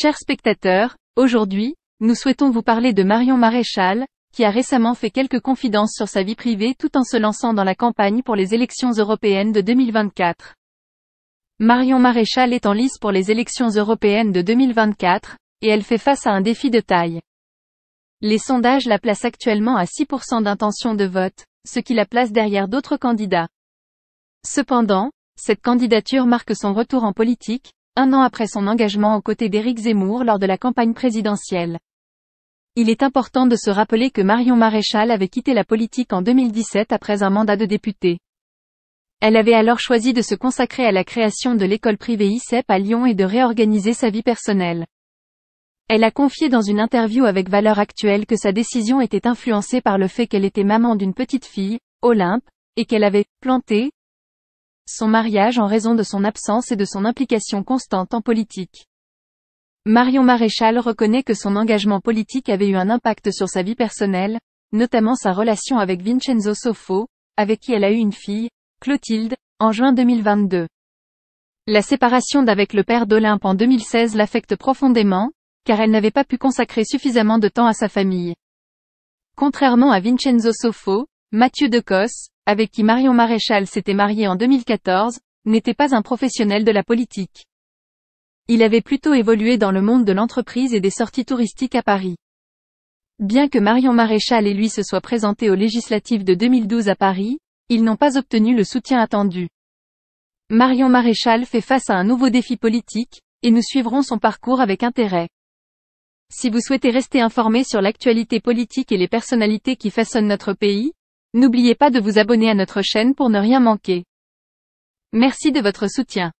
Chers spectateurs, aujourd'hui, nous souhaitons vous parler de Marion Maréchal, qui a récemment fait quelques confidences sur sa vie privée tout en se lançant dans la campagne pour les élections européennes de 2024. Marion Maréchal est en lice pour les élections européennes de 2024, et elle fait face à un défi de taille. Les sondages la placent actuellement à 6% d'intention de vote, ce qui la place derrière d'autres candidats. Cependant, cette candidature marque son retour en politique, un an après son engagement aux côtés d'Éric Zemmour lors de la campagne présidentielle. Il est important de se rappeler que Marion Maréchal avait quitté la politique en 2017 après un mandat de députée. Elle avait alors choisi de se consacrer à la création de l'école privée ICEP à Lyon et de réorganiser sa vie personnelle. Elle a confié dans une interview avec Valeurs Actuelles que sa décision était influencée par le fait qu'elle était maman d'une petite fille, Olympe, et qu'elle avait « planté » son mariage en raison de son absence et de son implication constante en politique. Marion Maréchal reconnaît que son engagement politique avait eu un impact sur sa vie personnelle, notamment sa relation avec Vincenzo Sofo, avec qui elle a eu une fille, Clotilde, en juin 2022. La séparation d'avec le père d'Olympe en 2016 l'affecte profondément, car elle n'avait pas pu consacrer suffisamment de temps à sa famille. Contrairement à Vincenzo Sofo, Mathieu Decos, avec qui Marion Maréchal s'était marié en 2014, n'était pas un professionnel de la politique. Il avait plutôt évolué dans le monde de l'entreprise et des sorties touristiques à Paris. Bien que Marion Maréchal et lui se soient présentés aux législatives de 2012 à Paris, ils n'ont pas obtenu le soutien attendu. Marion Maréchal fait face à un nouveau défi politique, et nous suivrons son parcours avec intérêt. Si vous souhaitez rester informé sur l'actualité politique et les personnalités qui façonnent notre pays, N'oubliez pas de vous abonner à notre chaîne pour ne rien manquer. Merci de votre soutien.